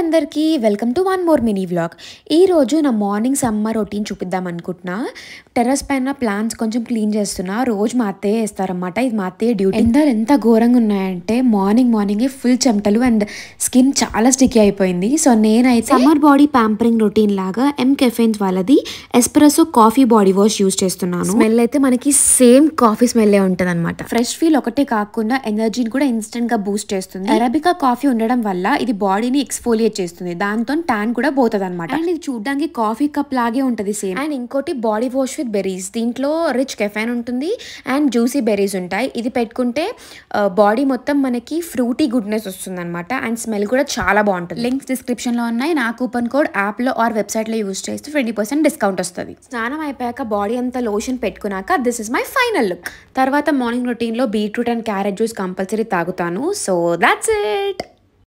అందరికీ welcome to one more mini vlog ఈరోజు నా మార్నింగ్ సమ్మర్ రొటీన్ చూపిద్దాం అనుకుంటున్నా టెర్రస్ పైన ప్లాంట్స్ కొంచెం క్లీన్ చేస్తున్నా రోజు మా అత్తయ్య వేస్తారనమాట ఇది మా అత్తయ్య డ్యూటీ ఎండలు ఎంత ఘోరంగా ఉన్నాయంటే మార్నింగ్ మార్నింగే ఫుల్ చెమటలు అండ్ స్కిన్ చాలా స్టికీ అయిపోయింది సో నేనైతే సమ్మర్ బాడీ ప్యాంపరింగ్ రొటీన్ లాగా ఎం కెఫెన్స్ వాళ్ళది espresso coffee body wash use చేస్తున్నాను స్మెల్ అయితే మనకి సేమ్ కాఫీ స్మెల్లే ఉంటుంది అనమాట ఫ్రెష్ ఫీల్ ఒకటే కాకుండా ఎనర్జీని కూడా గా బూస్ట్ చేస్తుంది అరబికా కాఫీ ఉండడం వల్ల ఇది బాడీని ఎక్స్ఫోలియేట్ క్రియేట్ చేస్తుంది దాంతో ట్యాన్ కూడా పోతుంది అనమాట అండ్ ఇది చూడడానికి కాఫీ కప్ లాగే ఉంటుంది సేమ్ అండ్ ఇంకోటి బాడీ వాష్ విత్ బెర్రీస్ దీంట్లో రిచ్ కెఫైన్ ఉంటుంది అండ్ జ్యూసీ బెర్రీస్ ఉంటాయి ఇది పెట్టుకుంటే బాడీ మొత్తం మనకి ఫ్రూటీ గుడ్నెస్ వస్తుంది అనమాట అండ్ స్మెల్ కూడా చాలా బాగుంటుంది లింక్స్ డిస్క్రిప్షన్లో ఉన్నాయి నా కూపన్ కోడ్ యాప్లో ఆర్ వెబ్సైట్లో యూస్ చేస్తే ట్వంటీ పర్సెంట్ డిస్కౌంట్ వస్తుంది స్నానం అయిపోయాక బాడీ అంతా లోషన్ పెట్టుకున్నాక this is my final look తర్వాత మార్నింగ్ రొటీన్లో beetroot and carrot juice compulsory తాగుతాను సో దాట్స్ ఇట్